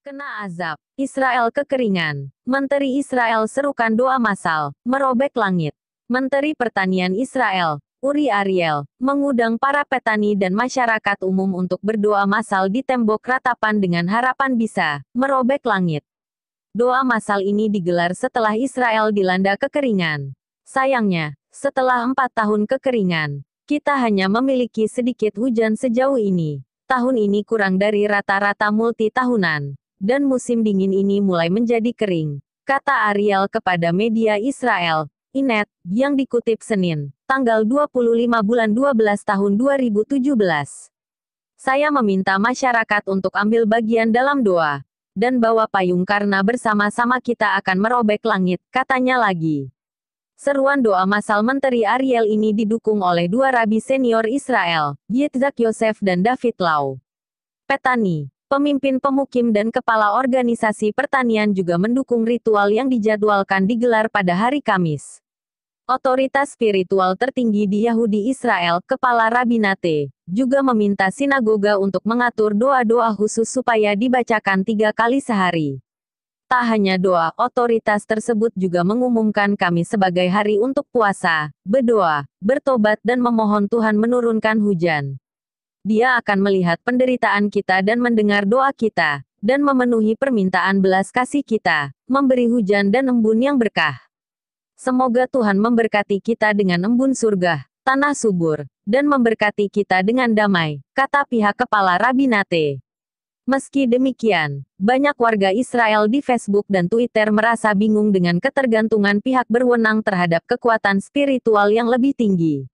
Kena azab, Israel kekeringan. Menteri Israel serukan doa masal, merobek langit. Menteri Pertanian Israel, Uri Ariel, mengundang para petani dan masyarakat umum untuk berdoa masal di tembok ratapan dengan harapan bisa merobek langit. Doa masal ini digelar setelah Israel dilanda kekeringan. Sayangnya, setelah empat tahun kekeringan, kita hanya memiliki sedikit hujan sejauh ini. Tahun ini kurang dari rata-rata multi tahunan dan musim dingin ini mulai menjadi kering, kata Ariel kepada media Israel, Inet, yang dikutip Senin, tanggal 25 bulan 12 tahun 2017. Saya meminta masyarakat untuk ambil bagian dalam doa, dan bawa payung karena bersama-sama kita akan merobek langit, katanya lagi. Seruan doa masal Menteri Ariel ini didukung oleh dua rabi senior Israel, Yitzhak Yosef dan David Lau. Petani, Pemimpin pemukim dan kepala organisasi pertanian juga mendukung ritual yang dijadwalkan digelar pada hari Kamis. Otoritas spiritual tertinggi di Yahudi Israel, Kepala Rabinate, juga meminta sinagoga untuk mengatur doa-doa khusus supaya dibacakan tiga kali sehari. Tak hanya doa, otoritas tersebut juga mengumumkan kami sebagai hari untuk puasa, berdoa, bertobat dan memohon Tuhan menurunkan hujan. Dia akan melihat penderitaan kita dan mendengar doa kita, dan memenuhi permintaan belas kasih kita, memberi hujan dan embun yang berkah. Semoga Tuhan memberkati kita dengan embun surga, tanah subur, dan memberkati kita dengan damai, kata pihak kepala Rabinate. Meski demikian, banyak warga Israel di Facebook dan Twitter merasa bingung dengan ketergantungan pihak berwenang terhadap kekuatan spiritual yang lebih tinggi.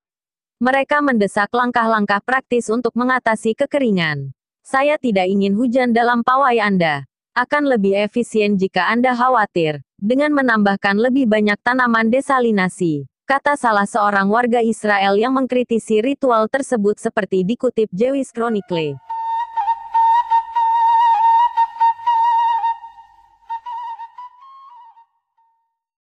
Mereka mendesak langkah-langkah praktis untuk mengatasi kekeringan. Saya tidak ingin hujan dalam pawai Anda. Akan lebih efisien jika Anda khawatir dengan menambahkan lebih banyak tanaman desalinasi, kata salah seorang warga Israel yang mengkritisi ritual tersebut seperti dikutip Jewish Chronicle.